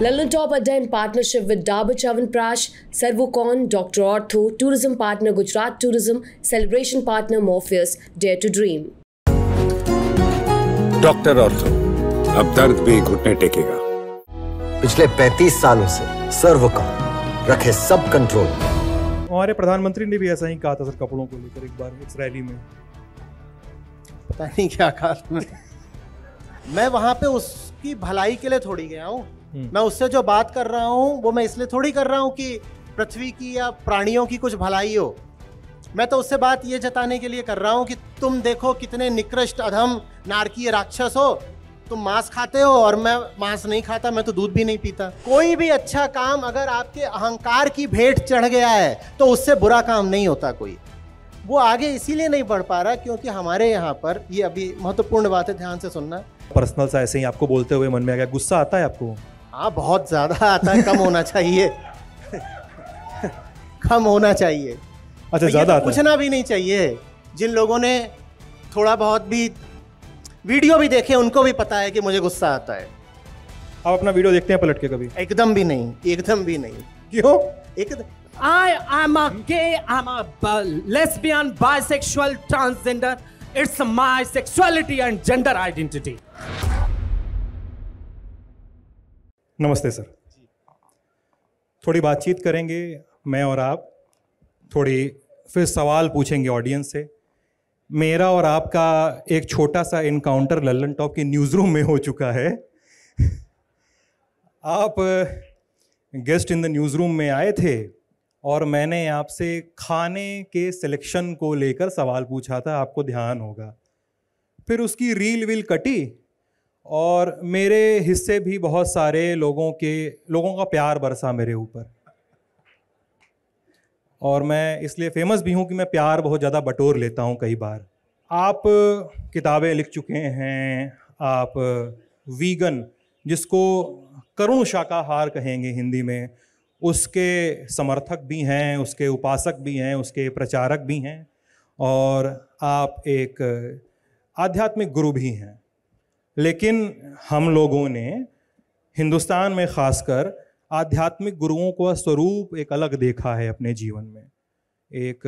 London Top Adda in partnership with Dabur Chavanprash, Servocon, Dr. Ortho, Tourism Partner Gujarat Tourism, Celebration Partner Morpheus, Dare to Dream. Doctor Ortho अब दर्द भी घुटने टेकेगा पिछले 35 सालों से सर्वकॉन रखे सब कंट्रोल हमारे प्रधानमंत्री ने भी ऐसा ही कहा था सर कपड़ों को लेकर एक बार इस रैली में पता नहीं क्या कहा मैं वहां पे उसकी भलाई के लिए थोड़ी गया हूँ हम्म। मैं उससे जो बात कर रहा हूँ वो मैं इसलिए थोड़ी कर रहा हूँ कि पृथ्वी की या प्राणियों की कुछ भलाई हो मैं तो उससे बात ये जताने के लिए कर रहा हूँ कि तुम देखो कितने निकृष्ट अधम नारकीय राक्षस हो तुम मांस खाते हो और मैं मांस नहीं खाता मैं तो दूध भी नहीं पीता कोई भी अच्छा काम अगर आपके अहंकार की भेंट चढ़ गया है तो उससे बुरा काम नहीं होता कोई वो आगे इसीलिए नहीं बढ़ पा रहा क्योंकि हमारे यहाँ पर ये अभी महत्वपूर्ण बात है ध्यान से सुनना पर्सनल सा ऐसे ही आपको बोलते हुए मन में आ गया गुस्सा आता है आपको हाँ बहुत ज़्यादा आता है कम होना चाहिए कम होना चाहिए अच्छा ज़्यादा तो पूछना भी नहीं चाहिए जिन लोगों ने थोड़ा बहुत भी वीडियो भी देखे उनको भी पता है कि मुझे गुस्सा आता है आप अपना वीडियो देखते हैं पलट के कभी एकदम भी नहीं एकदम भी नहीं क्यों एकदम I am a gay, I'm a lesbian, bisexual, transgender. It's my sexuality and gender identity. नमस्ते सर थोड़ी बातचीत करेंगे मैं और आप थोड़ी फिर सवाल पूछेंगे ऑडियंस से मेरा और आपका एक छोटा सा इनकाउंटर लल्लन टॉप के न्यूज़ रूम में हो चुका है आप guest in the news room में आए थे और मैंने आपसे खाने के सिलेक्शन को लेकर सवाल पूछा था आपको ध्यान होगा फिर उसकी रील वील कटी और मेरे हिस्से भी बहुत सारे लोगों के लोगों का प्यार बरसा मेरे ऊपर और मैं इसलिए फेमस भी हूँ कि मैं प्यार बहुत ज़्यादा बटोर लेता हूँ कई बार आप किताबें लिख चुके हैं आप वीगन जिसको करुण शाकाहार कहेंगे हिंदी में उसके समर्थक भी हैं उसके उपासक भी हैं उसके प्रचारक भी हैं और आप एक आध्यात्मिक गुरु भी हैं लेकिन हम लोगों ने हिंदुस्तान में खासकर आध्यात्मिक गुरुओं का स्वरूप एक अलग देखा है अपने जीवन में एक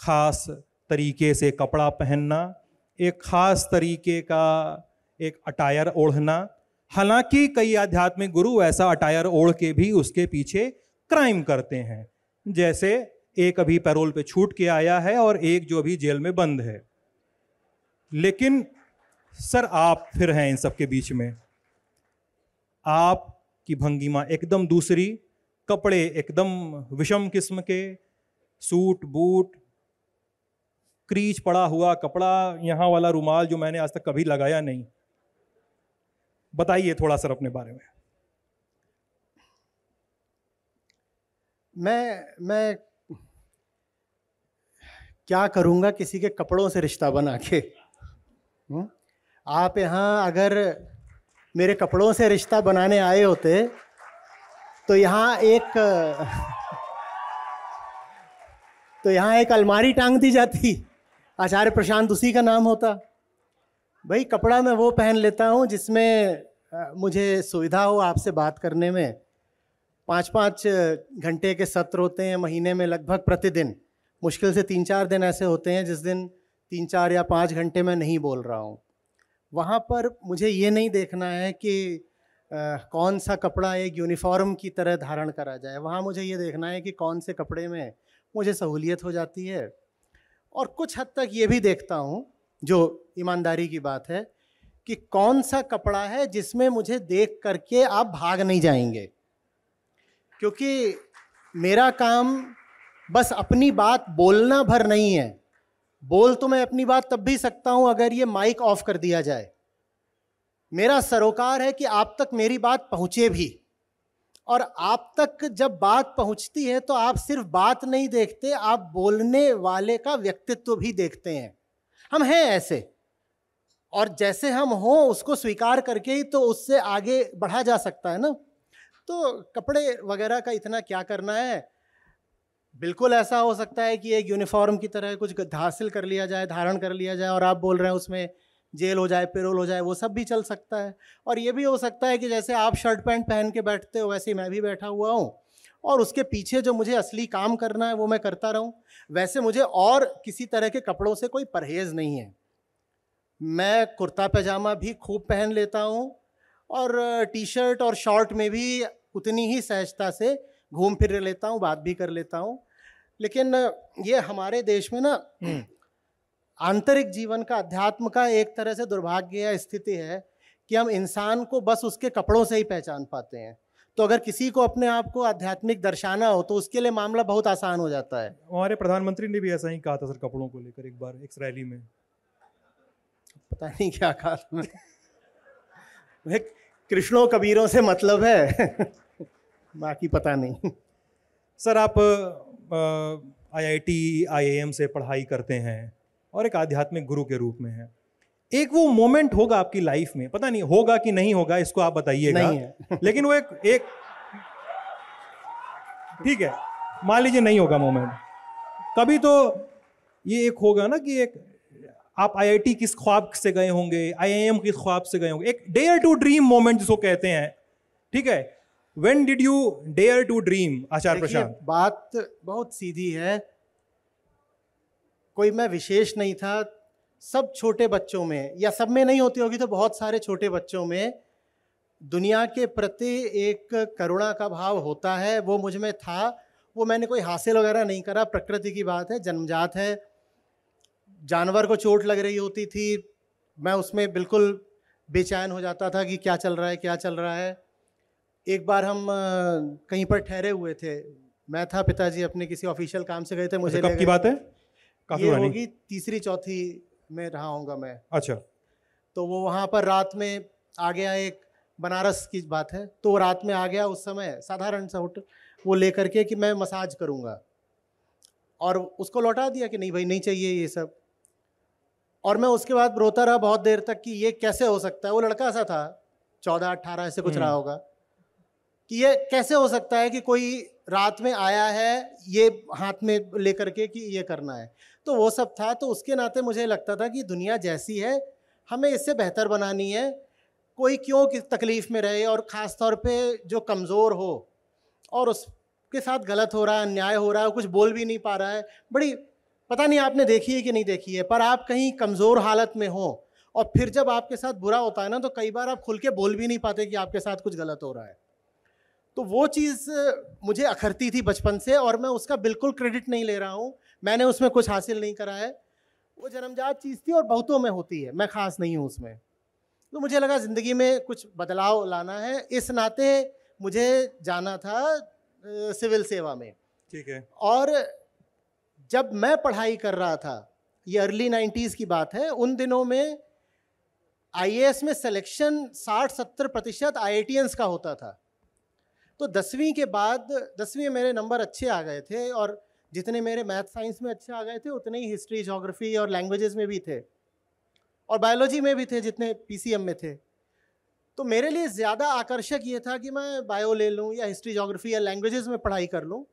खास तरीके से कपड़ा पहनना एक खास तरीके का एक अटायर ओढ़ना हालांकि कई आध्यात्मिक गुरु ऐसा अटायर ओढ़ के भी उसके पीछे क्राइम करते हैं जैसे एक अभी पैरोल पे छूट के आया है और एक जो अभी जेल में बंद है लेकिन सर आप फिर हैं इन सबके बीच में आप की भंगिमा एकदम दूसरी कपड़े एकदम विषम किस्म के सूट बूट क्रीच पड़ा हुआ कपड़ा यहाँ वाला रुमाल जो मैंने आज तक कभी लगाया नहीं बताइए थोड़ा सर अपने बारे में मैं मैं क्या करूँगा किसी के कपड़ों से रिश्ता बना के हुँ? हम्म? आप यहाँ अगर मेरे कपड़ों से रिश्ता बनाने आए होते तो यहाँ एक तो यहाँ एक अलमारी टांग दी जाती आचार्य प्रशांत उसी का नाम होता भाई कपड़ा मैं वो पहन लेता हूँ जिसमें मुझे सुविधा हो आपसे बात करने में पाँच पाँच घंटे के सत्र होते हैं महीने में लगभग प्रतिदिन मुश्किल से तीन चार दिन ऐसे होते हैं जिस दिन तीन चार या पाँच घंटे मैं नहीं बोल रहा हूँ वहाँ पर मुझे ये नहीं देखना है कि आ, कौन सा कपड़ा एक यूनिफॉर्म की तरह धारण करा जाए वहाँ मुझे ये देखना है कि कौन से कपड़े में मुझे सहूलियत हो जाती है और कुछ हद तक ये भी देखता हूँ जो ईमानदारी की बात है कि कौन सा कपड़ा है जिसमें मुझे देख करके आप भाग नहीं जाएंगे क्योंकि मेरा काम बस अपनी बात बोलना भर नहीं है बोल तो मैं अपनी बात तब भी सकता हूं अगर ये माइक ऑफ कर दिया जाए मेरा सरोकार है कि आप तक मेरी बात पहुंचे भी और आप तक जब बात पहुंचती है तो आप सिर्फ बात नहीं देखते आप बोलने वाले का व्यक्तित्व भी देखते हैं हम हैं ऐसे और जैसे हम हों उसको स्वीकार करके ही तो उससे आगे बढ़ा जा सकता है ना तो कपड़े वगैरह का इतना क्या करना है बिल्कुल ऐसा हो सकता है कि एक यूनिफॉर्म की तरह कुछ हासिल कर लिया जाए धारण कर लिया जाए और आप बोल रहे हैं उसमें जेल हो जाए पेरोल हो जाए वो सब भी चल सकता है और ये भी हो सकता है कि जैसे आप शर्ट पैंट पहन के बैठते हो वैसे मैं भी बैठा हुआ हूँ और उसके पीछे जो मुझे असली काम करना है वो मैं करता रहूँ वैसे मुझे और किसी तरह के कपड़ों से कोई परहेज़ नहीं है मैं कुर्ता पैजामा भी खूब पहन लेता हूँ और टी शर्ट और शॉर्ट में भी उतनी ही सहजता से घूम फिर लेता हूँ बात भी कर लेता हूँ लेकिन ये हमारे देश में ना हम्म। आंतरिक जीवन का अध्यात्म का एक तरह से दुर्भाग्य स्थिति है कि हम इंसान को बस उसके कपड़ों से ही पहचान पाते हैं तो अगर किसी को अपने आप को आध्यात्मिक दर्शाना हो तो उसके लिए मामला बहुत आसान हो जाता है हमारे प्रधानमंत्री ने भी ऐसा ही कहा था सर कपड़ों को लेकर एक बार एक रैली में पता नहीं क्या कहा कृष्णो कृष्णों कबीरों से मतलब है बाकी पता नहीं सर आप आईआईटी आईएएम से पढ़ाई करते हैं और एक आध्यात्मिक गुरु के रूप में है एक वो मोमेंट होगा आपकी लाइफ में पता नहीं होगा कि नहीं होगा इसको आप बताइएगा लेकिन वो एक एक ठीक है मान लीजिए नहीं होगा मोमेंट कभी तो ये एक होगा ना कि एक आप आईआईटी किस ख्वाब से गए होंगे आईआईएम किस ख्वाब से गए होंगे एक डेयर टू ड्रीम मोमेंट जिसको कहते हैं ठीक है when did you dare to dream Acharya Prasad बात बहुत सीधी है कोई मैं विशेष नहीं था सब छोटे बच्चों में या सब में नहीं होती होगी तो बहुत सारे छोटे बच्चों में दुनिया के प्रति एक करुणा का भाव होता है वो मुझ में था वो मैंने कोई हासिल वगैरह नहीं करा प्रकृति की बात है जन्मजात है जानवर को चोट लग रही होती थी मैं उसमें बिल्कुल बेचैन हो जाता था कि क्या चल रहा है क्या चल रहा है एक बार हम कहीं पर ठहरे हुए थे मैं था पिताजी अपने किसी ऑफिशियल काम से गए थे मुझे अच्छा, कब की बात है काफी ये होगी तीसरी चौथी में रहा होगा मैं अच्छा तो वो वहाँ पर रात में आ गया एक बनारस की बात है तो रात में आ गया उस समय साधारण सा होटल वो लेकर के कि मैं मसाज करूँगा और उसको लौटा दिया कि नहीं भाई नहीं चाहिए ये सब और मैं उसके बाद रोता रहा बहुत देर तक कि ये कैसे हो सकता है वो लड़का सा था चौदह अट्ठारह ऐसे कुछ हम्म। रहा होगा कि ये कैसे हो सकता है कि कोई रात में आया है ये हाथ में लेकर के कि ये करना है तो वो सब था तो उसके नाते मुझे लगता था कि दुनिया जैसी है हमें इससे बेहतर बनानी है कोई क्यों किस तकलीफ़ में रहे और ख़ास तौर पे जो कमज़ोर हो और उसके साथ गलत हो रहा है अन्याय हो रहा है कुछ बोल भी नहीं पा रहा है बड़ी पता नहीं आपने देखी है कि नहीं देखी है पर आप कहीं कमज़ोर हालत में हो और फिर जब आपके साथ बुरा होता है ना तो कई बार आप खुल के बोल भी नहीं पाते कि आपके साथ कुछ गलत हो रहा है तो वो चीज़ मुझे अखरती थी बचपन से और मैं उसका बिल्कुल क्रेडिट नहीं ले रहा हूँ मैंने उसमें कुछ हासिल नहीं करा है वो जन्मजात चीज़ थी और बहुतों में होती है मैं ख़ास नहीं हूँ उसमें तो मुझे लगा ज़िंदगी में कुछ बदलाव लाना है इस नाते मुझे जाना था सिविल सेवा में ठीक है और जब मैं पढ़ाई कर रहा था ये अर्ली नाइन्टीज़ की बात है उन दिनों में आईएएस में सिलेक्शन 60-70 प्रतिशत आई का होता था तो दसवीं के बाद दसवीं मेरे नंबर अच्छे आ गए थे और जितने मेरे मैथ साइंस में अच्छे आ गए थे उतने ही हिस्ट्री जोग्राफी और लैंग्वेजेस में भी थे और बायोलॉजी में भी थे जितने पी में थे तो मेरे लिए ज़्यादा आकर्षक ये था कि मैं बायो ले लूँ या हिस्ट्री जोग्राफी या लैंग्वेजेस में पढ़ाई कर लूँ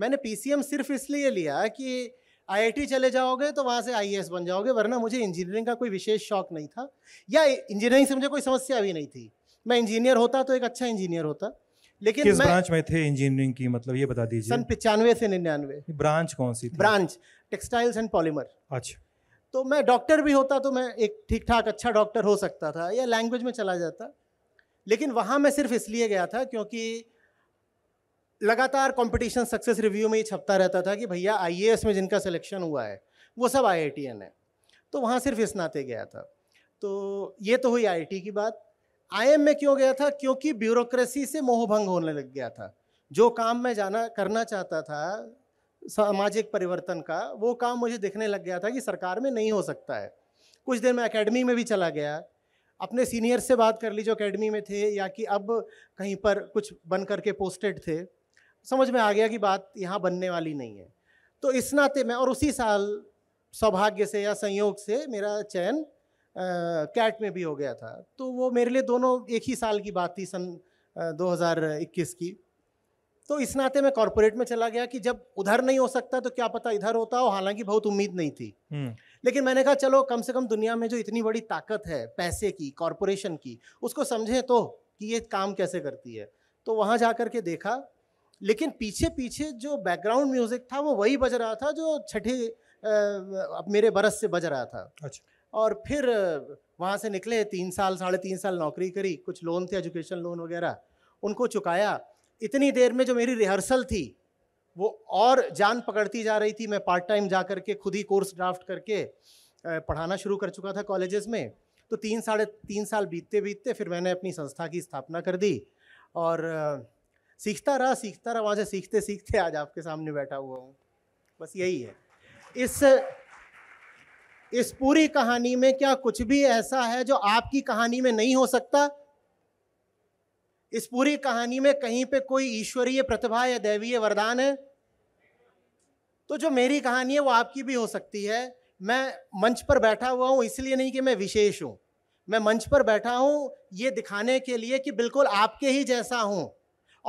मैंने पी सिर्फ इसलिए लिया कि आई चले जाओगे तो वहाँ से आई बन जाओगे वरना मुझे इंजीनियरिंग का कोई विशेष शौक नहीं था या इंजीनियरिंग से मुझे कोई समस्या भी नहीं थी मैं इंजीनियर होता तो एक अच्छा इंजीनियर होता लेकिन किस ब्रांच में थे इंजीनियरिंग की मतलब ये बता दीजिए सन पिचानवे से निन्यानवे ब्रांच कौन सी थी ब्रांच टेक्सटाइल्स एंड पॉलीमर अच्छा तो मैं डॉक्टर भी होता तो मैं एक ठीक ठाक अच्छा डॉक्टर हो सकता था या लैंग्वेज में चला जाता लेकिन वहाँ मैं सिर्फ इसलिए गया था क्योंकि लगातार कंपटीशन सक्सेस रिव्यू में ही छपता रहता था कि भैया आई में जिनका सिलेक्शन हुआ है वो सब आई है तो वहाँ सिर्फ इस नाते गया था तो ये तो हुई आई की बात आई में क्यों गया था क्योंकि ब्यूरोक्रेसी से मोहभंग होने लग गया था जो काम मैं जाना करना चाहता था सामाजिक परिवर्तन का वो काम मुझे दिखने लग गया था कि सरकार में नहीं हो सकता है कुछ देर मैं अकेडमी में भी चला गया अपने सीनियर से बात कर ली जो अकेडमी में थे या कि अब कहीं पर कुछ बन करके पोस्टेड थे समझ में आ गया कि बात यहाँ बनने वाली नहीं है तो इस नाते मैं और उसी साल सौभाग्य से या संयोग से मेरा चयन कैट में भी हो गया था तो वो मेरे लिए दोनों एक ही साल की बात थी सन दो हज़ार इक्कीस की तो इस नाते मैं कॉरपोरेट में चला गया कि जब उधर नहीं हो सकता तो क्या पता इधर होता हो हालांकि बहुत उम्मीद नहीं थी हम्म। लेकिन मैंने कहा चलो कम से कम दुनिया में जो इतनी बड़ी ताकत है पैसे की कॉरपोरेशन की उसको समझे तो कि ये काम कैसे करती है तो वहाँ जा कर के देखा लेकिन पीछे पीछे जो बैकग्राउंड म्यूज़िक था वो वही बज रहा था जो छठे मेरे बरस से बज रहा था अच्छा और फिर वहाँ से निकले तीन साल साढ़े तीन साल नौकरी करी कुछ लोन थे एजुकेशन लोन वगैरह उनको चुकाया इतनी देर में जो मेरी रिहर्सल थी वो और जान पकड़ती जा रही थी मैं पार्ट टाइम जा करके खुद ही कोर्स ड्राफ्ट करके पढ़ाना शुरू कर चुका था कॉलेजेस में तो तीन साढ़े तीन साल बीतते बीतते फिर मैंने अपनी संस्था की स्थापना कर दी और सीखता रहा सीखता रहा वहाँ से सीखते सीखते आज आपके सामने बैठा हुआ हूँ बस यही है इस इस पूरी कहानी में क्या कुछ भी ऐसा है जो आपकी कहानी में नहीं हो सकता इस पूरी कहानी में कहीं पे कोई ईश्वरीय प्रतिभा या दैवीय वरदान है तो जो मेरी कहानी है वो आपकी भी हो सकती है मैं मंच पर बैठा हुआ हूँ इसलिए नहीं कि मैं विशेष हूँ मैं मंच पर बैठा हूँ ये दिखाने के लिए कि बिल्कुल आपके ही जैसा हूँ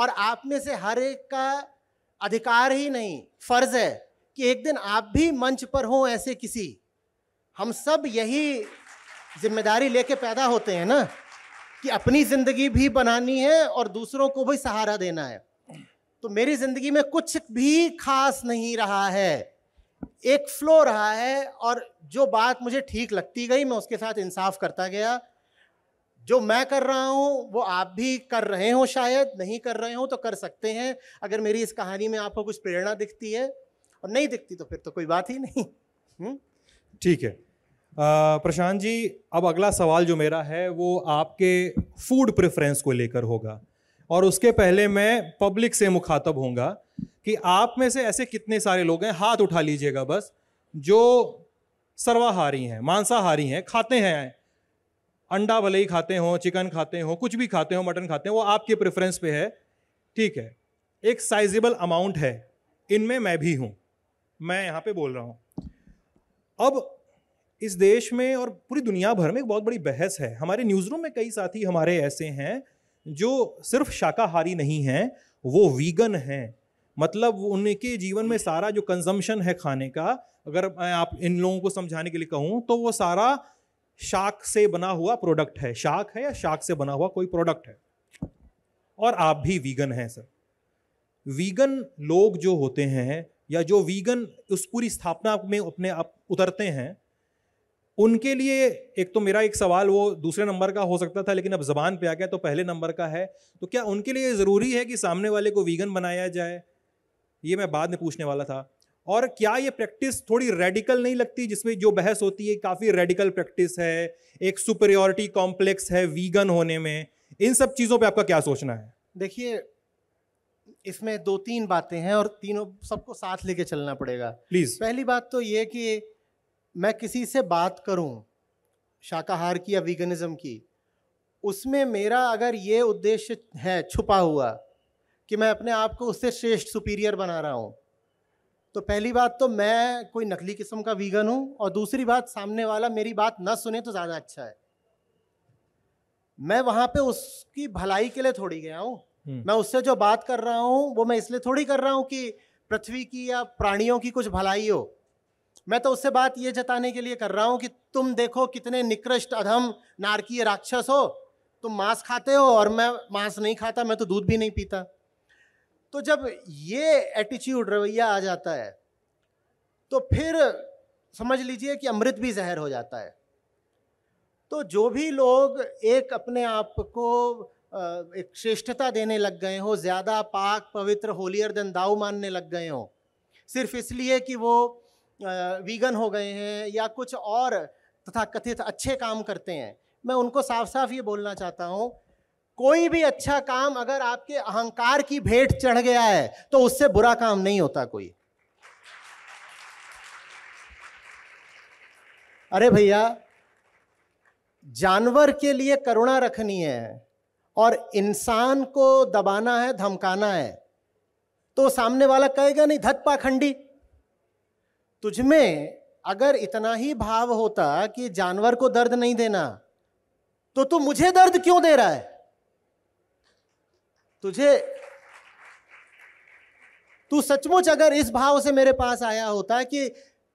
और आप में से हर एक का अधिकार ही नहीं फर्ज है कि एक दिन आप भी मंच पर हों ऐसे किसी हम सब यही जिम्मेदारी लेके पैदा होते हैं ना कि अपनी ज़िंदगी भी बनानी है और दूसरों को भी सहारा देना है तो मेरी ज़िंदगी में कुछ भी खास नहीं रहा है एक फ्लो रहा है और जो बात मुझे ठीक लगती गई मैं उसके साथ इंसाफ करता गया जो मैं कर रहा हूँ वो आप भी कर रहे हो शायद नहीं कर रहे हो तो कर सकते हैं अगर मेरी इस कहानी में आपको कुछ प्रेरणा दिखती है और नहीं दिखती तो फिर तो कोई बात ही नहीं हुँ? हम्म? ठीक है प्रशांत जी अब अगला सवाल जो मेरा है वो आपके फूड प्रेफरेंस को लेकर होगा और उसके पहले मैं पब्लिक से मुखातब होऊंगा कि आप में से ऐसे कितने सारे लोग हैं हाथ उठा लीजिएगा बस जो सर्वाहारी हैं मांसाहारी हैं खाते हैं अंडा भले ही खाते हों चिकन खाते हों कुछ भी खाते हों मटन खाते हों वो आपके प्रेफरेंस पे है ठीक है एक साइजेबल अमाउंट है इनमें मैं भी हूँ मैं यहाँ पे बोल रहा हूँ अब इस देश में और पूरी दुनिया भर में एक बहुत बड़ी बहस है हमारे न्यूज़ रूम में कई साथी हमारे ऐसे हैं जो सिर्फ शाकाहारी नहीं हैं वो वीगन हैं मतलब उनके जीवन में सारा जो कंजम्पशन है खाने का अगर मैं आप इन लोगों को समझाने के लिए कहूँ तो वो सारा शाक से बना हुआ प्रोडक्ट है शाक है या शाक से बना हुआ कोई प्रोडक्ट है और आप भी वीगन हैं सर वीगन लोग जो होते हैं या जो वीगन उस पूरी स्थापना में अपने आप उतरते हैं उनके लिए एक तो मेरा एक सवाल वो दूसरे नंबर का हो सकता था लेकिन अब जबान पे आ गया तो पहले नंबर का है तो क्या उनके लिए ज़रूरी है कि सामने वाले को वीगन बनाया जाए ये मैं बाद में पूछने वाला था और क्या ये प्रैक्टिस थोड़ी रेडिकल नहीं लगती जिसमें जो बहस होती है काफ़ी रेडिकल प्रैक्टिस है एक सुपेरियोरिटी कॉम्प्लेक्स है वीगन होने में इन सब चीज़ों पर आपका क्या सोचना है देखिए इसमें दो तीन बातें हैं और तीनों सबको साथ लेके चलना पड़ेगा प्लीज़ पहली बात तो ये कि मैं किसी से बात करूं शाकाहार की या वीगनिज्म की उसमें मेरा अगर ये उद्देश्य है छुपा हुआ कि मैं अपने आप को उससे श्रेष्ठ सुपीरियर बना रहा हूँ तो पहली बात तो मैं कोई नकली किस्म का वीगन हूँ और दूसरी बात सामने वाला मेरी बात ना सुने तो ज़्यादा अच्छा है मैं वहाँ पे उसकी भलाई के लिए थोड़ी गया हूँ हम्म। मैं उससे जो बात कर रहा हूँ वो मैं इसलिए थोड़ी कर रहा हूँ कि पृथ्वी की या प्राणियों की कुछ भलाई हो मैं तो उससे बात ये जताने के लिए कर रहा हूँ कि तुम देखो कितने निकृष्ट अधम नारकीय राक्षस हो तुम मांस खाते हो और मैं मांस नहीं खाता मैं तो दूध भी नहीं पीता तो जब ये एटीट्यूड रवैया आ जाता है तो फिर समझ लीजिए कि अमृत भी जहर हो जाता है तो जो भी लोग एक अपने आप को एक श्रेष्ठता देने लग गए हो ज़्यादा पाक पवित्र होलियर दन दाऊ मानने लग गए हो सिर्फ इसलिए कि वो वीगन हो गए हैं या कुछ और तथा कथित अच्छे काम करते हैं मैं उनको साफ साफ ये बोलना चाहता हूँ कोई भी अच्छा काम अगर आपके अहंकार की भेंट चढ़ गया है तो उससे बुरा काम नहीं होता कोई अरे भैया जानवर के लिए करुणा रखनी है और इंसान को दबाना है धमकाना है तो सामने वाला कहेगा नहीं धत पाखंडी तुझमें अगर इतना ही भाव होता कि जानवर को दर्द नहीं देना तो तू मुझे दर्द क्यों दे रहा है तुझे तू सचमुच अगर इस भाव से मेरे पास आया होता कि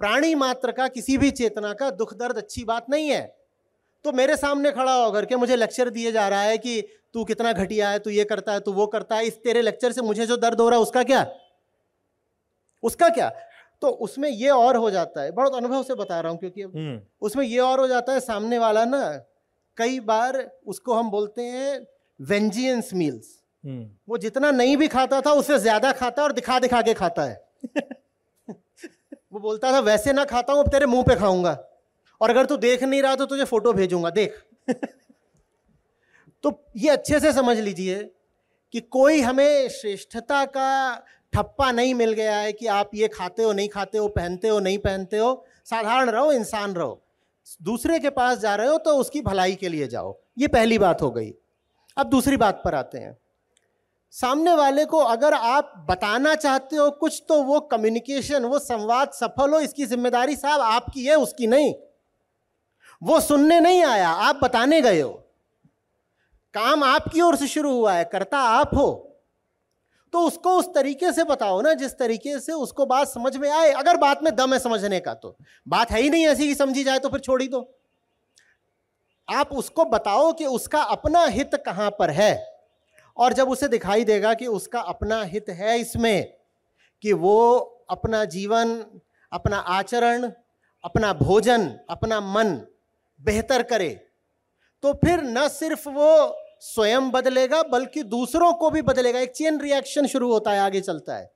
प्राणी मात्र का किसी भी चेतना का दुख दर्द अच्छी बात नहीं है तो मेरे सामने खड़ा होकर के मुझे लेक्चर दिए जा रहा है कि तू कितना घटिया है तू ये करता है तू वो करता है इस तेरे लेक्चर से मुझे जो दर्द हो रहा है उसका क्या उसका क्या तो उसमें ये और हो जाता है बहुत अनुभव से बता रहा हूँ क्योंकि हम्म। उसमें ये और हो जाता है सामने वाला ना कई बार उसको हम बोलते हैं वेंजियंस मील्स हम्म। वो जितना नहीं भी खाता था उससे ज्यादा खाता है और दिखा दिखा के खाता है वो बोलता था वैसे ना खाता हूँ अब तेरे मुंह पे खाऊंगा और अगर तू देख नहीं रहा तो तुझे फोटो भेजूंगा देख तो ये अच्छे से समझ लीजिए कि कोई हमें श्रेष्ठता का ठप्पा नहीं मिल गया है कि आप ये खाते हो नहीं खाते हो पहनते हो नहीं पहनते हो साधारण रहो इंसान रहो दूसरे के पास जा रहे हो तो उसकी भलाई के लिए जाओ ये पहली बात हो गई अब दूसरी बात पर आते हैं सामने वाले को अगर आप बताना चाहते हो कुछ तो वो कम्युनिकेशन वो संवाद सफल हो इसकी जिम्मेदारी साहब आपकी है उसकी नहीं वो सुनने नहीं आया आप बताने गए हो काम आपकी ओर से शुरू हुआ है करता आप हो तो उसको उस तरीके से बताओ ना जिस तरीके से उसको बात समझ में आए अगर बात में दम है समझने का तो बात है ही नहीं ऐसी कि समझी जाए तो फिर छोड़ ही दो आप उसको बताओ कि उसका अपना हित कहां पर है और जब उसे दिखाई देगा कि उसका अपना हित है इसमें कि वो अपना जीवन अपना आचरण अपना भोजन अपना मन बेहतर करे तो फिर न सिर्फ वो स्वयं बदलेगा बल्कि दूसरों को भी बदलेगा एक चेन रिएक्शन शुरू होता है आगे चलता है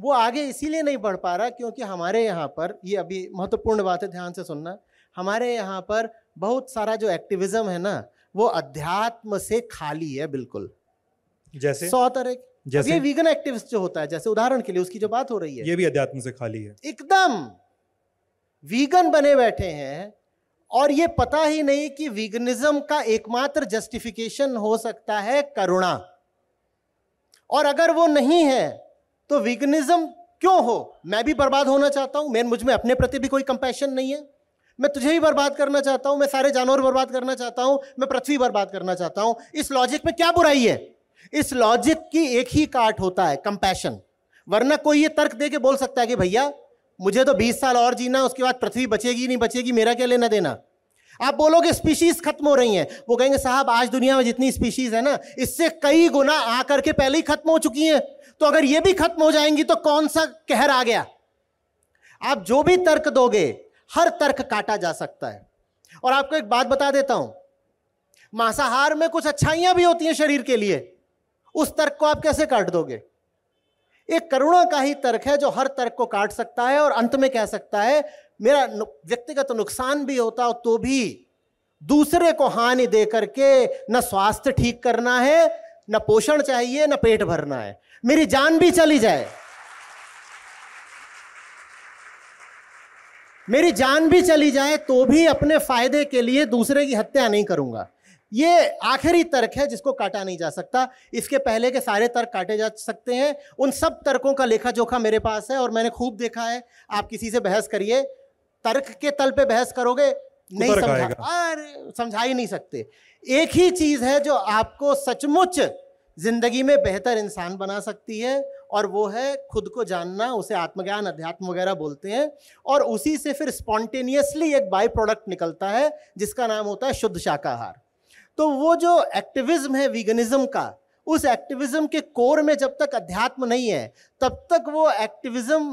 वो आगे इसीलिए नहीं बढ़ पा रहा क्योंकि हमारे यहाँ पर ये अभी महत्वपूर्ण बात है ध्यान से सुनना हमारे यहाँ पर बहुत सारा जो एक्टिविज्म है ना वो अध्यात्म से खाली है बिल्कुल जैसे सौ तरह जैसे ये वीगन एक्टिविस्ट जो होता है जैसे उदाहरण के लिए उसकी जो बात हो रही है ये भी अध्यात्म से खाली है एकदम वीगन बने बैठे हैं और ये पता ही नहीं कि विगनिज्म का एकमात्र जस्टिफिकेशन हो सकता है करुणा और अगर वो नहीं है तो विगनिज्म क्यों हो मैं भी बर्बाद होना चाहता हूं मेन मुझ में अपने प्रति भी कोई कंपैशन नहीं है मैं तुझे ही बर्बाद करना चाहता हूं मैं सारे जानवर बर्बाद करना चाहता हूं मैं पृथ्वी बर्बाद करना चाहता हूं इस लॉजिक में क्या बुराई है इस लॉजिक की एक ही काट होता है कंपैशन वरना कोई ये तर्क दे के बोल सकता है कि भैया मुझे तो 20 साल और जीना उसके बाद पृथ्वी बचेगी नहीं बचेगी मेरा क्या लेना देना आप बोलोगे स्पीशीज खत्म हो रही हैं वो कहेंगे साहब आज दुनिया में जितनी स्पीशीज है ना इससे कई गुना आकर के पहले ही खत्म हो चुकी हैं तो अगर ये भी खत्म हो जाएंगी तो कौन सा कहर आ गया आप जो भी तर्क दोगे हर तर्क काटा जा सकता है और आपको एक बात बता देता हूं मांसाहार में कुछ अच्छाइयां भी होती हैं शरीर के लिए उस तर्क को आप कैसे काट दोगे एक करुणा का ही तर्क है जो हर तर्क को काट सकता है और अंत में कह सकता है मेरा व्यक्तिगत तो नुकसान भी होता हो तो भी दूसरे को हानि दे करके न स्वास्थ्य ठीक करना है न पोषण चाहिए न पेट भरना है मेरी जान भी चली जाए मेरी जान भी चली जाए तो भी अपने फायदे के लिए दूसरे की हत्या नहीं करूंगा ये आखिरी तर्क है जिसको काटा नहीं जा सकता इसके पहले के सारे तर्क काटे जा सकते हैं उन सब तर्कों का लेखा जोखा मेरे पास है और मैंने खूब देखा है आप किसी से बहस करिए तर्क के तल पे बहस करोगे नहीं समझा अरे समझा ही नहीं सकते एक ही चीज़ है जो आपको सचमुच जिंदगी में बेहतर इंसान बना सकती है और वो है खुद को जानना उसे आत्मज्ञान अध्यात्म वगैरह बोलते हैं और उसी से फिर स्पॉन्टेनियसली एक बाई प्रोडक्ट निकलता है जिसका नाम होता है शुद्ध शाकाहार तो वो जो एक्टिविज्म है वीगनिज्म का उस एक्टिविज्म के कोर में जब तक अध्यात्म नहीं है तब तक वो एक्टिविज्म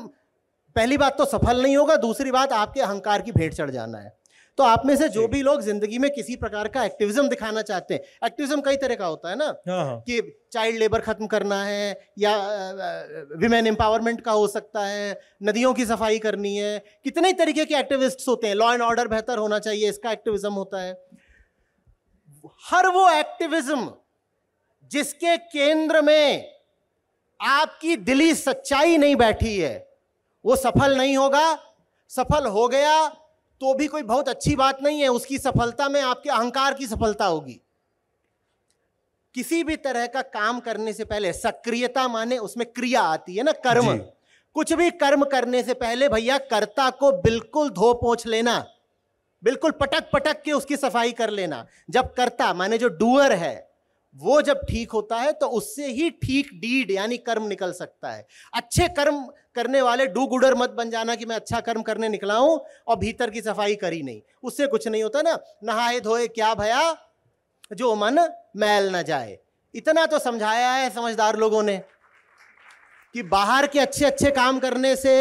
पहली बात तो सफल नहीं होगा दूसरी बात आपके अहंकार की भेंट चढ़ जाना है तो आप में से जो भी लोग जिंदगी में किसी प्रकार का एक्टिविज्म दिखाना चाहते हैं एक्टिविज्म कई तरह का होता है ना हाँ, हाँ। कि चाइल्ड लेबर खत्म करना है या विमेन एम्पावरमेंट का हो सकता है नदियों की सफाई करनी है कितने तरीके के एक्टिविस्ट होते हैं लॉ एंड ऑर्डर बेहतर होना चाहिए इसका एक्टिविज्म होता है हर वो एक्टिविज्म जिसके केंद्र में आपकी दिली सच्चाई नहीं बैठी है वो सफल नहीं होगा सफल हो गया तो भी कोई बहुत अच्छी बात नहीं है उसकी सफलता में आपके अहंकार की सफलता होगी किसी भी तरह का काम करने से पहले सक्रियता माने उसमें क्रिया आती है ना कर्म कुछ भी कर्म करने से पहले भैया कर्ता को बिल्कुल धो पोछ लेना बिल्कुल पटक पटक के उसकी सफाई कर लेना जब करता माने जो डूअर है वो जब ठीक होता है तो उससे ही ठीक डीड यानी कर्म निकल सकता है अच्छे कर्म करने वाले डू गुडर मत बन जाना कि मैं अच्छा कर्म करने निकला हूं और भीतर की सफाई करी नहीं उससे कुछ नहीं होता ना नहाए धोए क्या भया जो मन मैल ना जाए इतना तो समझाया है समझदार लोगों ने कि बाहर के अच्छे अच्छे काम करने से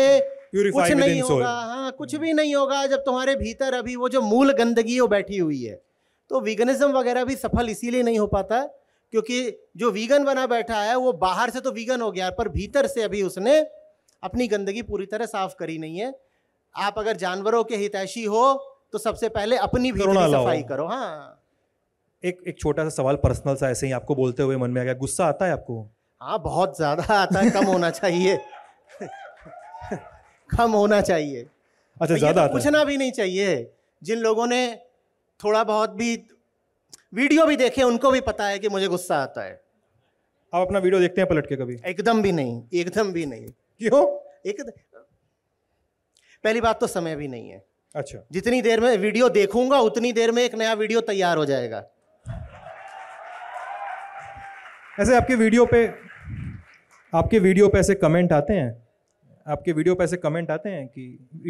कुछ नहीं होगा हाँ कुछ भी नहीं होगा जब तुम्हारे भीतर अभी वो जो मूल गंदगी वो बैठी हुई है तो वीगनिज्म वगैरह भी सफल इसीलिए नहीं हो पाता क्योंकि जो वीगन बना बैठा है वो बाहर से तो वीगन हो गया पर भीतर से अभी उसने अपनी गंदगी पूरी तरह साफ करी नहीं है आप अगर जानवरों के हितैषी हो तो सबसे पहले अपनी भी सफाई करो हाँ एक एक छोटा सा सवाल पर्सनल सा ऐसे ही आपको बोलते हुए मन में आ गया गुस्सा आता है आपको हाँ बहुत ज्यादा आता है कम होना चाहिए कम होना चाहिए अच्छा ज्यादा तो पूछना भी नहीं चाहिए जिन लोगों ने थोड़ा बहुत भी वीडियो भी देखे उनको भी पता है कि मुझे गुस्सा आता है आप अपना वीडियो देखते हैं पलट के कभी एकदम भी नहीं एकदम भी नहीं क्यों एक पहली बात तो समय भी नहीं है अच्छा जितनी देर में वीडियो देखूंगा उतनी देर में एक नया वीडियो तैयार हो जाएगा ऐसे आपके वीडियो पे आपके वीडियो पे ऐसे कमेंट आते हैं आपके वीडियो पे ऐसे कमेंट आते हैं कि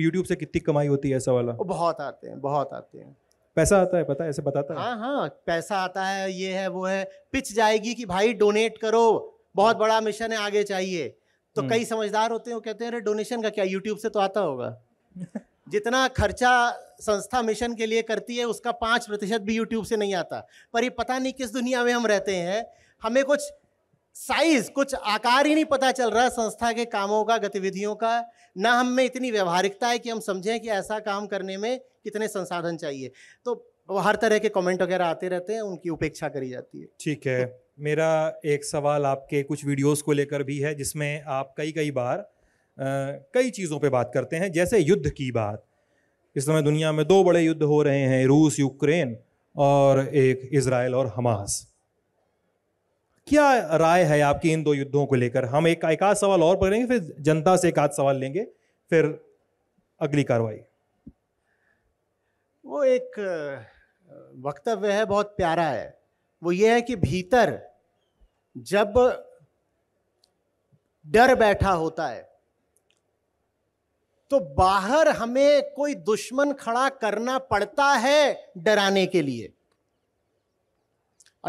यूट्यूब से कितनी कमाई होती है ऐसा वाला ओ, बहुत आते हैं बहुत आते हैं पैसा आता है पता है ऐसे बताता है हाँ हाँ पैसा आता है ये है वो है पिच जाएगी कि भाई डोनेट करो बहुत बड़ा मिशन है आगे चाहिए तो हम्म। कई समझदार होते हैं वो कहते हैं अरे डोनेशन का क्या यूट्यूब से तो आता होगा जितना खर्चा संस्था मिशन के लिए करती है उसका पाँच प्रतिशत भी यूट्यूब से नहीं आता पर ये पता नहीं किस दुनिया में हम रहते हैं हमें कुछ साइज कुछ आकार ही नहीं पता चल रहा संस्था के कामों का गतिविधियों का ना हम में इतनी व्यवहारिकता है कि हम समझें कि ऐसा काम करने में कितने संसाधन चाहिए तो हर तरह के कमेंट वगैरह आते रहते हैं उनकी उपेक्षा करी जाती है ठीक है तो, मेरा एक सवाल आपके कुछ वीडियोस को लेकर भी है जिसमें आप कई कई बार आ, कई चीज़ों पे बात करते हैं जैसे युद्ध की बात इस समय दुनिया में दो बड़े युद्ध हो रहे हैं रूस यूक्रेन और एक इसराइल और हमास क्या राय है आपकी इन दो युद्धों को लेकर हम एक एक आध सवाल और पकड़ेंगे फिर जनता से एक आध सवाल लेंगे फिर अगली कार्रवाई वो एक वक्तव्य है बहुत प्यारा है वो ये है कि भीतर जब डर बैठा होता है तो बाहर हमें कोई दुश्मन खड़ा करना पड़ता है डराने के लिए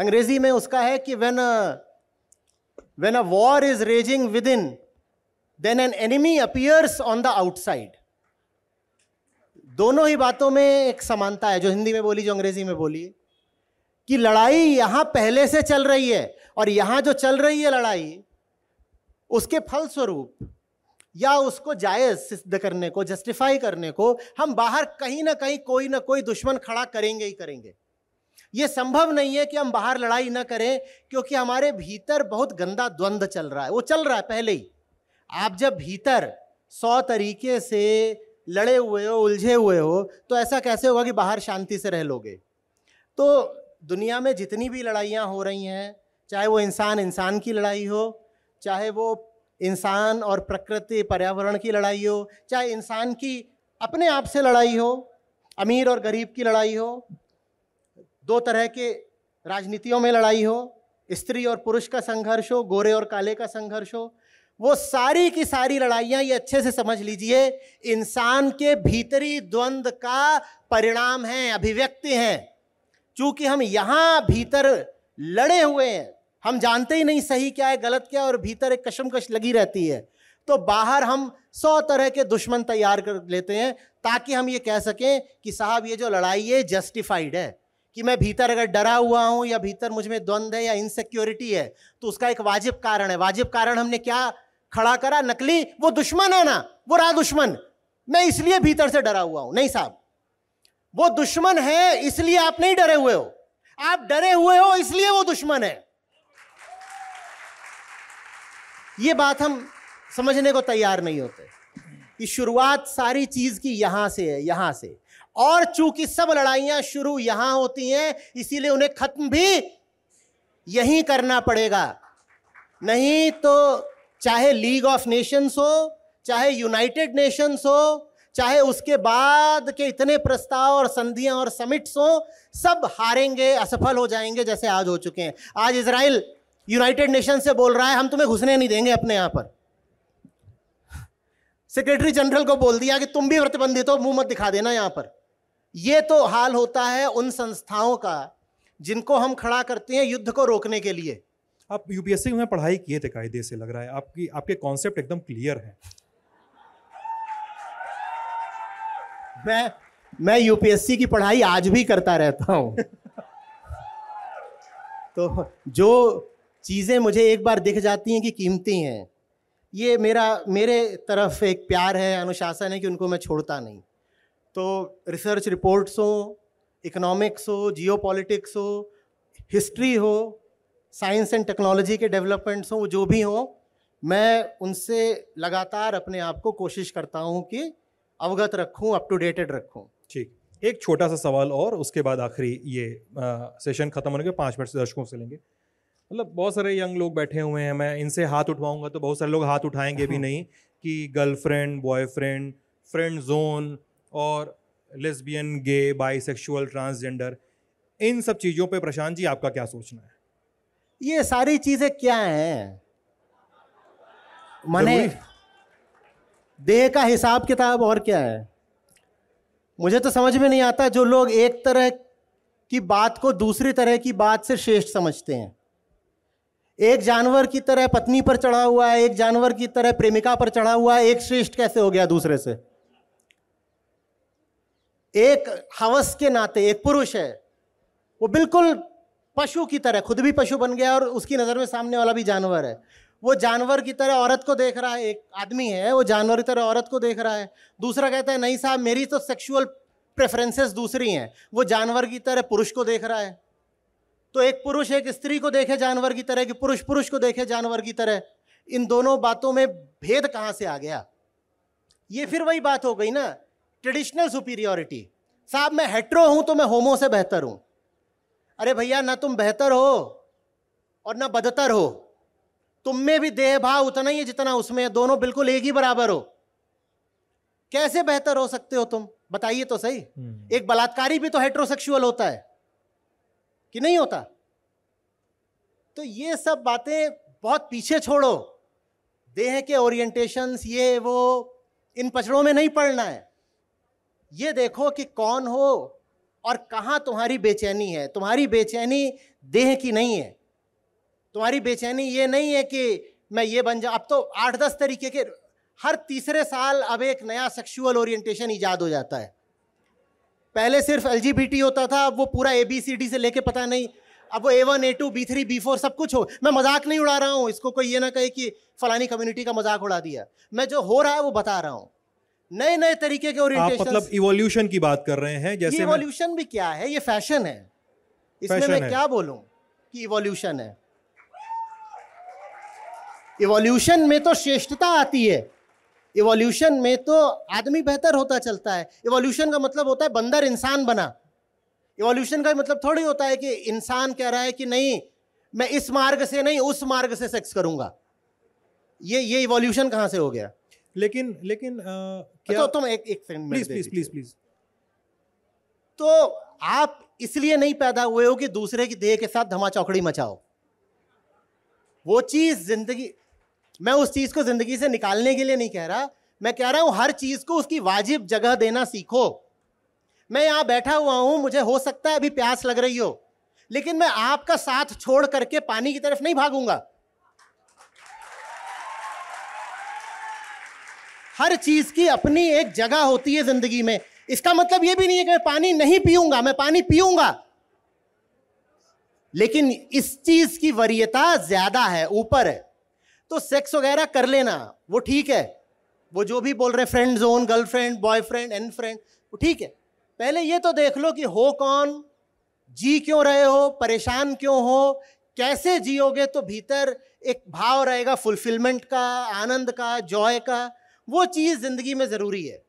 अंग्रेजी में उसका है कि when when a war is raging within then an enemy appears on the outside दोनों ही बातों में एक समानता है जो हिंदी में बोली जो अंग्रेजी में बोली कि लड़ाई यहां पहले से चल रही है और यहां जो चल रही है लड़ाई उसके फलस्वरूप या उसको जायज सिद्ध करने को जस्टिफाई करने को हम बाहर कहीं ना कहीं कोई ना कोई दुश्मन खड़ा करेंगे ही करेंगे ये संभव नहीं है कि हम बाहर लड़ाई ना करें क्योंकि हमारे भीतर बहुत गंदा द्वंद्व चल रहा है वो चल रहा है पहले ही आप जब भीतर सौ तरीके से लड़े हुए हो उलझे हुए हो तो ऐसा कैसे होगा कि बाहर शांति से रह लोगे तो दुनिया में जितनी भी लड़ाइयाँ हो रही हैं चाहे वो इंसान इंसान की लड़ाई हो चाहे वो इंसान और प्रकृति पर्यावरण की लड़ाई हो चाहे इंसान की अपने आप से लड़ाई हो अमीर और गरीब की लड़ाई हो दो तरह के राजनीतियों में लड़ाई हो स्त्री और पुरुष का संघर्ष हो गोरे और काले का संघर्ष हो वो सारी की सारी लड़ाइयाँ ये अच्छे से समझ लीजिए इंसान के भीतरी द्वंद्व का परिणाम है अभिव्यक्ति हैं चूंकि हम यहाँ भीतर लड़े हुए हैं हम जानते ही नहीं सही क्या है गलत क्या है और भीतर एक कशमकश लगी रहती है तो बाहर हम सौ तरह के दुश्मन तैयार कर लेते हैं ताकि हम ये कह सकें कि साहब ये जो लड़ाई है जस्टिफाइड है कि मैं भीतर अगर डरा हुआ हूं या भीतर मुझ में द्वंद्व है या इनसिक्योरिटी है तो उसका एक वाजिब कारण है वाजिब कारण हमने क्या खड़ा करा नकली वो दुश्मन है ना वो रा दुश्मन मैं इसलिए भीतर से डरा हुआ हूं नहीं साहब वो दुश्मन है इसलिए आप नहीं डरे हुए हो आप डरे हुए हो इसलिए वो दुश्मन है ये बात हम समझने को तैयार नहीं होते कि शुरुआत सारी चीज की यहां से है यहां से और चूंकि सब लड़ाइयां शुरू यहां होती हैं इसीलिए उन्हें खत्म भी यहीं करना पड़ेगा नहीं तो चाहे लीग ऑफ नेशंस हो चाहे यूनाइटेड नेशंस हो चाहे उसके बाद के इतने प्रस्ताव और संधियां और समिट्स हो सब हारेंगे असफल हो जाएंगे जैसे आज हो चुके हैं आज इसराइल यूनाइटेड नेशन से बोल रहा है हम तुम्हें घुसने नहीं देंगे अपने यहां पर सेक्रेटरी जनरल को बोल दिया कि तुम भी प्रतिबंधित हो मुंह मत दिखा देना यहां पर ये तो हाल होता है उन संस्थाओं का जिनको हम खड़ा करते हैं युद्ध को रोकने के लिए आप यूपीएससी में पढ़ाई किए थे कायदे से लग रहा है आपकी आपके कॉन्सेप्ट एकदम क्लियर है मैं मैं यूपीएससी की पढ़ाई आज भी करता रहता हूं तो जो चीज़ें मुझे एक बार दिख जाती हैं कि कीमती हैं ये मेरा मेरे तरफ एक प्यार है अनुशासन है कि उनको मैं छोड़ता नहीं तो रिसर्च रिपोर्ट्स हो इकोनॉमिक्स हो जियो पॉलिटिक्स हो हिस्ट्री हो साइंस एंड टेक्नोलॉजी के डेवलपमेंट्स हों जो भी हों मैं उनसे लगातार अपने आप को कोशिश करता हूँ कि अवगत रखूँ अप टू डेटेड रखूँ ठीक एक छोटा सा सवाल और उसके बाद आखिरी ये आ, सेशन ख़त्म होने के पाँच मिनट से दर्शकों से लेंगे मतलब बहुत सारे यंग लोग बैठे हुए हैं मैं इनसे हाथ उठवाऊंगा तो बहुत सारे लोग हाथ उठाएंगे भी नहीं कि गर्लफ्रेंड बॉयफ्रेंड फ्रेंड जोन और लेस्बियन गे बाइसेक्सुअल ट्रांसजेंडर इन सब चीज़ों पे प्रशांत जी आपका क्या सोचना है ये सारी चीज़ें क्या हैं माने देह का हिसाब किताब और क्या है मुझे तो समझ में नहीं आता जो लोग एक तरह की बात को दूसरी तरह की बात से श्रेष्ठ समझते हैं एक जानवर की तरह पत्नी पर चढ़ा हुआ है एक जानवर की तरह प्रेमिका पर चढ़ा हुआ है एक श्रेष्ठ कैसे हो गया दूसरे से एक हवस के नाते एक पुरुष है वो बिल्कुल पशु की तरह खुद भी पशु बन गया और उसकी नज़र में सामने वाला भी जानवर है वो जानवर की तरह औरत को देख रहा है एक आदमी है वो जानवर की तरह औरत को देख रहा है दूसरा कहता है नहीं साहब मेरी तो सेक्सुअल प्रेफरेंसेस दूसरी हैं वो जानवर की तरह पुरुष को देख रहा है तो एक पुरुष एक स्त्री को देखे जानवर की तरह कि पुरुष पुरुष को देखे जानवर की तरह इन दोनों बातों में भेद कहाँ से आ गया ये फिर वही बात हो गई ना ट्रेडिशनल सुपीरियोरिटी साहब मैं हेट्रो हूं तो मैं होमो से बेहतर हूं अरे भैया ना तुम बेहतर हो और ना बदतर हो तुम में भी देह भाव उतना ही है जितना उसमें है दोनों बिल्कुल एक ही बराबर हो कैसे बेहतर हो सकते हो तुम बताइए तो सही हम्म। एक बलात्कारी भी तो हेट्रोसेक्सुअल होता है कि नहीं होता तो ये सब बातें बहुत पीछे छोड़ो देह के ओरिएंटेशंस ये वो इन पचड़ों में नहीं पड़ना है ये देखो कि कौन हो और कहाँ तुम्हारी बेचैनी है तुम्हारी बेचैनी देह की नहीं है तुम्हारी बेचैनी ये नहीं है कि मैं ये बन जा अब तो आठ दस तरीके के हर तीसरे साल अब एक नया सेक्सुअल ओरिएंटेशन ईजाद हो जाता है पहले सिर्फ एल होता था अब वो पूरा ए बी सी डी से लेके पता नहीं अब वो A one A two B three B four सब कुछ हो मैं मजाक नहीं उड़ा रहा हूँ इसको कोई ये ना कहे कि फलानी कम्युनिटी का मजाक उड़ा दिया मैं जो हो रहा है वो बता रहा हूँ नए नए तरीके के और मतलब इवोल्यूशन की बात कर रहे हैं जैसे इवोल्यूशन भी क्या है ये फैशन है इसमें मैं है। क्या बोलू कि इवोल्यूशन है इवोल्यूशन में तो श्रेष्ठता आती है इवोल्यूशन में तो आदमी बेहतर होता चलता है इवोल्यूशन का मतलब होता है बंदर इंसान बना इवोल्यूशन का मतलब थोड़ी होता है कि इंसान कह रहा है कि नहीं मैं इस मार्ग से नहीं उस मार्ग से सेक्स करूंगा ये ये इवोल्यूशन कहां से हो गया लेकिन लेकिन आ, क्या तो तुम एक एक second please please please please तो आप इसलिए नहीं पैदा हुए हो कि दूसरे की देह के साथ धमा चौकड़ी मचाओ वो चीज जिंदगी मैं उस चीज को जिंदगी से निकालने के लिए नहीं कह रहा मैं कह रहा हूं हर चीज को उसकी वाजिब जगह देना सीखो मैं यहां बैठा हुआ हूं मुझे हो सकता है अभी प्यास लग रही हो लेकिन मैं आपका साथ छोड़ करके पानी की तरफ नहीं भागूंगा हर चीज की अपनी एक जगह होती है जिंदगी में इसका मतलब यह भी नहीं है कि मैं पानी नहीं पीऊंगा मैं पानी पीऊंगा लेकिन इस चीज की वरीयता ज्यादा है ऊपर है तो सेक्स वगैरह कर लेना वो ठीक है वो जो भी बोल रहे friend zone girlfriend boyfriend and friend वो ठीक है पहले ये तो देख लो कि हो कौन जी क्यों रहे हो परेशान क्यों हो कैसे जियोगे तो भीतर एक भाव रहेगा फुलफिलमेंट का आनंद का जॉय का वो चीज़ ज़िंदगी में ज़रूरी है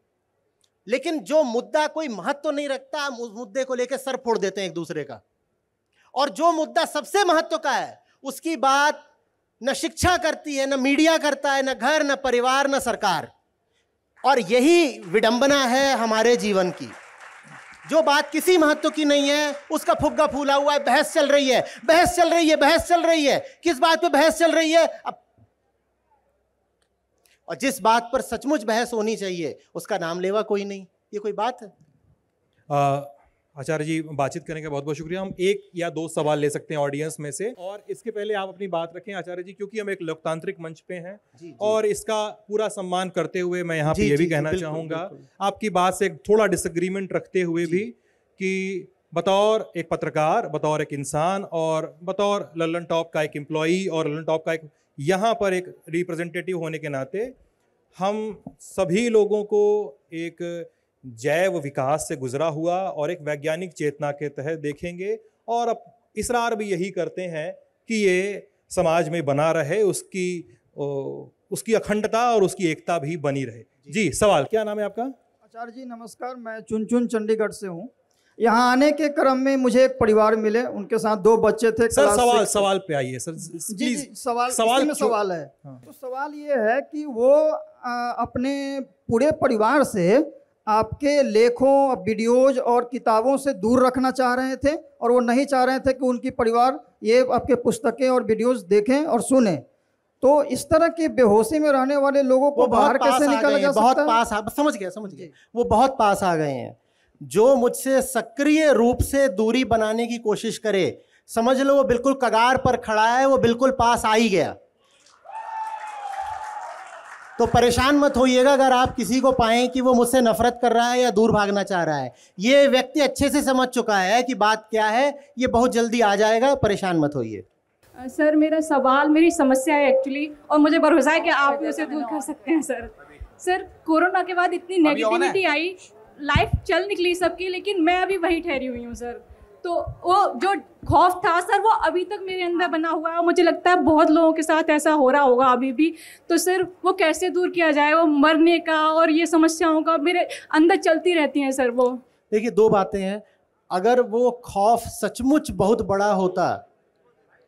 लेकिन जो मुद्दा कोई महत्व तो नहीं रखता हम उस मुद्दे को लेकर सर फोड़ देते हैं एक दूसरे का और जो मुद्दा सबसे महत्व का है उसकी बात न शिक्षा करती है न मीडिया करता है न घर न परिवार न सरकार और यही विडंबना है हमारे जीवन की जो बात किसी महत्व की नहीं है उसका फुग्गा फूला हुआ है बहस चल रही है बहस चल रही है बहस चल रही है किस बात पे बहस चल रही है अब और जिस बात पर सचमुच बहस होनी चाहिए उसका नाम लेवा कोई नहीं ये कोई बात है आचार्य जी बातचीत करने का बहुत बहुत शुक्रिया हम एक या दो सवाल ले सकते हैं ऑडियंस में से और इसके पहले आप अपनी बात रखें आचार्य जी क्योंकि हम एक लोकतांत्रिक मंच पे हैं जी, जी। और इसका पूरा सम्मान करते हुए मैं यहाँ पे ये भी कहना चाहूंगा आपकी बात से एक थोड़ा डिसग्रीमेंट रखते हुए भी कि बतौर एक पत्रकार बतौर एक इंसान और बतौर लल्लन टॉप का एक एम्प्लॉई और लल्लन टॉप का एक यहाँ पर एक रिप्रेजेंटेटिव होने के नाते हम सभी लोगों को एक जैव विकास से गुजरा हुआ और एक वैज्ञानिक चेतना के तहत देखेंगे और अब इसरार भी यही करते हैं कि ये समाज में बना रहे उसकी उसकी अखंडता और उसकी एकता भी बनी रहे जी, जी सवाल क्या नाम है आपका आचार्य जी नमस्कार मैं चुनचुन चंडीगढ़ से हूँ यहाँ आने के क्रम में मुझे एक परिवार मिले उनके साथ दो बच्चे थे सर सवाल सवाल पे आइए सर जी जी सवाल सवाल में सवाल है हाँ। तो सवाल ये है कि वो आ, अपने पूरे परिवार से आपके लेखों वीडियोज और किताबों से दूर रखना चाह रहे थे और वो नहीं चाह रहे थे कि उनकी परिवार ये आपके पुस्तकें और वीडियोज देखें और सुने तो इस तरह के बेहोशी में रहने वाले लोगों को बाहर कैसे निकल जा सकता है बहुत पास समझ गया समझ गया वो बहुत पास आ गए हैं जो मुझसे सक्रिय रूप से दूरी बनाने की कोशिश करे समझ लो वो बिल्कुल कगार पर खड़ा है वो बिल्कुल पास आ ही गया तो परेशान मत होइएगा अगर आप किसी को पाएं कि वो मुझसे नफरत कर रहा है या दूर भागना चाह रहा है ये व्यक्ति अच्छे से समझ चुका है कि बात क्या है ये बहुत जल्दी आ जाएगा परेशान मत होइए सर मेरा सवाल मेरी समस्या है एक्चुअली और मुझे भरोसा है कि आप उसे दूर कर सकते हैं सर सर कोरोना के बाद इतनी नेगेटिविटी आई लाइफ चल निकली सबकी लेकिन मैं अभी वहीं ठहरी हुई हूँ सर तो वो जो खौफ था सर वो अभी तक मेरे अंदर बना हुआ है मुझे लगता है बहुत लोगों के साथ ऐसा हो रहा होगा अभी भी तो सर वो कैसे दूर किया जाए वो मरने का और ये समस्याओं का मेरे अंदर चलती रहती हैं सर वो देखिए दो बातें हैं अगर वो खौफ सचमुच बहुत बड़ा होता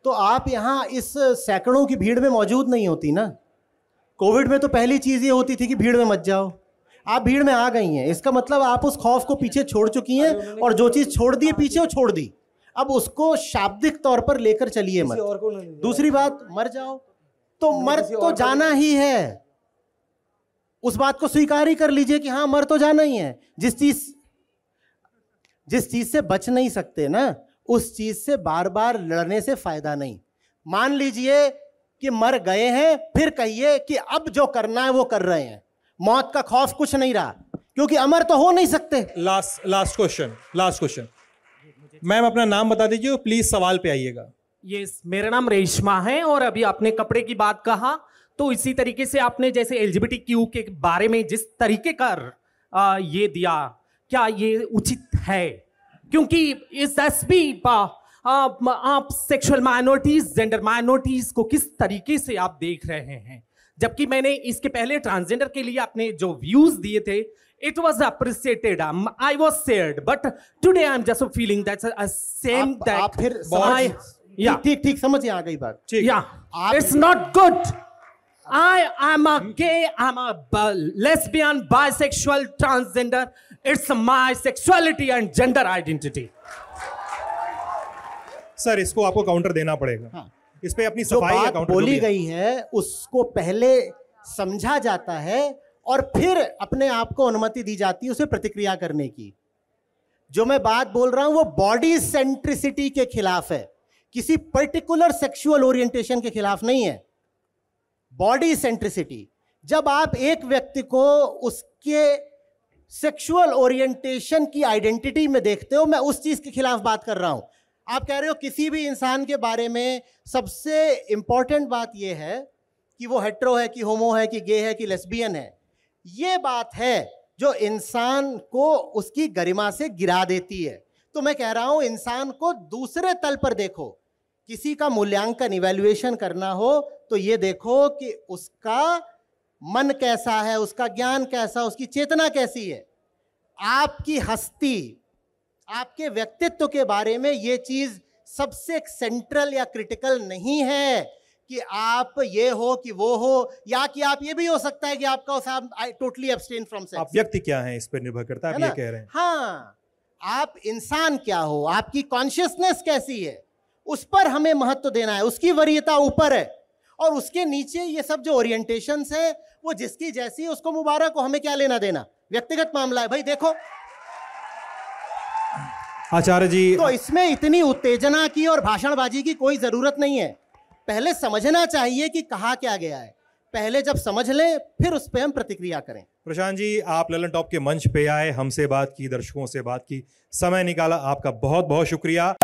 तो आप यहाँ इस सैकड़ों की भीड़ में मौजूद नहीं होती ना कोविड में तो पहली चीज़ ये होती थी कि भीड़ में मत जाओ आप भीड़ में आ गई हैं इसका मतलब आप उस खौफ को पीछे छोड़ चुकी हैं और जो चीज़ छोड़ दी पीछे वो छोड़ दी अब उसको शाब्दिक तौर पर लेकर चलिए मत दूसरी बात मर जाओ तो मर तो जाना ही है उस बात को स्वीकार ही कर लीजिए कि हाँ मर तो जाना ही है जिस चीज जिस चीज से बच नहीं सकते ना उस चीज से बार बार लड़ने से फायदा नहीं मान लीजिए कि मर गए हैं फिर कहिए कि अब जो करना है वो कर रहे हैं मौत का खौफ कुछ नहीं रहा क्योंकि अमर तो हो नहीं सकते last last question last question ma'am अपना नाम बता दीजिए प्लीज सवाल पे आइएगा ये मेरा नाम रेशमा है और अभी आपने कपड़े की बात कहा तो इसी तरीके से आपने जैसे एल क्यू के बारे में जिस तरीके का ये दिया क्या ये उचित है क्योंकि इस एस आप सेक्सुअल माइनॉरिटीज जेंडर माइनॉरिटीज को किस तरीके से आप देख रहे हैं जबकि मैंने इसके पहले ट्रांसजेंडर के लिए अपने जो व्यूज दिए थे it was appreciated I was said but today I am just feeling ठीक ठीक समझ आ गई बात it's not good I am a hmm. gay, I'm a lesbian, bisexual, transgender. It's my sexuality and gender identity. Sir, इसको आपको counter देना पड़ेगा हाँ. इस पे अपनी जो बात बोली गई है उसको पहले समझा जाता है और फिर अपने आप को अनुमति दी जाती है उसे प्रतिक्रिया करने की जो मैं बात बोल रहा हूं वो बॉडी सेंट्रिसिटी के खिलाफ है किसी पर्टिकुलर सेक्सुअल ओरिएंटेशन के खिलाफ नहीं है बॉडी सेंट्रिसिटी जब आप एक व्यक्ति को उसके सेक्सुअल ओरिएंटेशन की आइडेंटिटी में देखते हो मैं उस चीज के खिलाफ बात कर रहा हूं आप कह रहे हो किसी भी इंसान के बारे में सबसे इम्पॉर्टेंट बात यह है कि वो हेट्रो है कि होमो है कि गे है कि लेस्बियन है ये बात है जो इंसान को उसकी गरिमा से गिरा देती है तो मैं कह रहा हूं इंसान को दूसरे तल पर देखो किसी का मूल्यांकन इवेल्युएशन करना हो तो ये देखो कि उसका मन कैसा है उसका ज्ञान कैसा उसकी चेतना कैसी है आपकी हस्ती आपके व्यक्तित्व के बारे में ये चीज सबसे सेंट्रल या क्रिटिकल नहीं है कि आप ये हो कि वो हो या कि आप ये भी हो सकता है कि आपका उसे टोटली अब्सटेन फ्रॉम सेक्स आप व्यक्ति क्या है इस पर निर्भर करता है आप ये कह रहे हैं हाँ आप इंसान क्या हो आपकी कॉन्शियसनेस कैसी है उस पर हमें महत्व देना है उसकी वरीयता ऊपर है और उसके नीचे ये सब जो ओरिएंटेशन है वो जिसकी जैसी है उसको मुबारक हो हमें क्या लेना देना व्यक्तिगत मामला है भाई देखो आचार्य जी तो इसमें इतनी उत्तेजना की और भाषणबाजी की कोई जरूरत नहीं है पहले समझना चाहिए कि कहा क्या गया है पहले जब समझ लें फिर उस पर हम प्रतिक्रिया करें प्रशांत जी आप ललन टॉप के मंच पे आए हमसे बात की दर्शकों से बात की समय निकाला आपका बहुत बहुत शुक्रिया